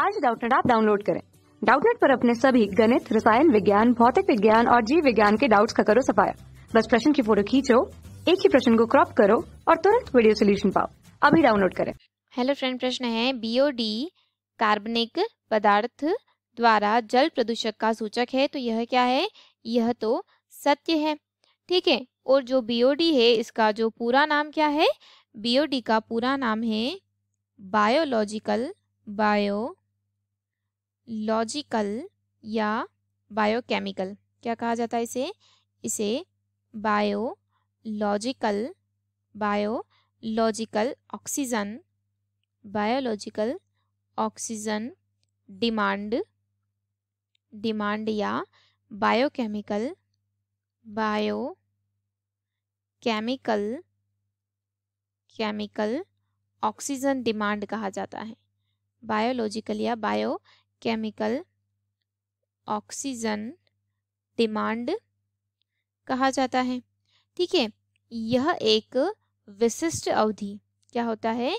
आज डाउटनेट आप डाउनलोड करें डाउटनेट पर अपने सभी गणित रसायन विज्ञान भौतिक विज्ञान और जीव विज्ञान के डाउट्स का करो सफाया बस प्रश्न की फोटो खींचो एक ही प्रश्न को क्रॉप करो और तुरंत वीडियो सोल्यूशन पाओ अभी डाउनलोड करें हेलो फ्रेंड प्रश्न है बीओडी कार्बनिक पदार्थ द्वारा जल प्रदूषक का सूचक है तो यह क्या है यह तो सत्य है ठीक है और जो बीओडी है इसका जो पूरा नाम क्या है बीओडी का पूरा नाम है बायोलॉजिकल बायो लॉजिकल या बायोकेमिकल क्या कहा जाता है इसे इसे biological biological oxygen biological oxygen demand demand या biochemical biochemical chemical oxygen demand कहा जाता है बायोलॉजिकल या बायो केमिकल ऑक्सीजन डिमांड कहा जाता है ठीक है यह एक विशिष्ट अवधि क्या होता है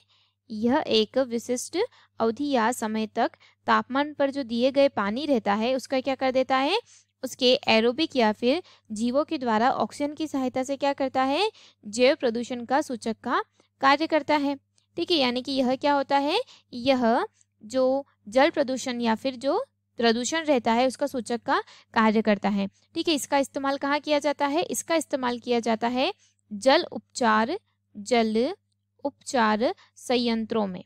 यह एक विशिष्ट अवधि या समय तक तापमान पर जो दिए गए पानी रहता है उसका क्या कर देता है उसके एरोबिक या फिर जीवों के द्वारा ऑक्सीजन की सहायता से क्या करता है जैव प्रदूषण का सूचक का कार्य करता है ठीक है यानी कि यह क्या होता है यह जो जल प्रदूषण या फिर जो प्रदूषण रहता है उसका सूचक का कार्य करता है ठीक है इसका इस्तेमाल कहाँ किया जाता है इसका इस्तेमाल किया जाता है जल उपचार जल उपचार संयंत्रों में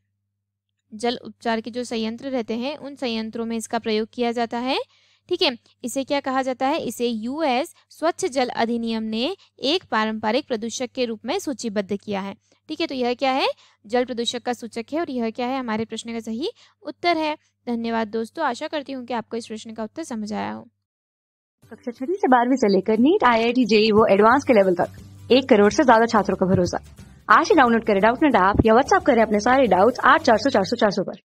जल उपचार के जो संयंत्र रहते हैं उन संयंत्रों में इसका प्रयोग किया जाता है ठीक है इसे क्या कहा जाता है इसे यूएस स्वच्छ जल अधिनियम ने एक पारंपरिक प्रदूषक के रूप में सूचीबद्ध किया है ठीक है तो यह क्या है जल प्रदूषक का सूचक है और यह क्या है हमारे प्रश्न का सही उत्तर है धन्यवाद दोस्तों आशा करती हूँ कि आपको इस प्रश्न का उत्तर समझ आया हो कक्षा छठी से बारहवीं से लेकर NEET I I T JEE वो एडवांस के लेवल तक एक करोड़ से ज्यादा छात्रों का भरोसा आज ही डाउनलोड करें डाउट नेट ऐप या व्हाट्सअप करें अपने सारे डाउट्स आठ चार सौ चार सौ चार सौ पर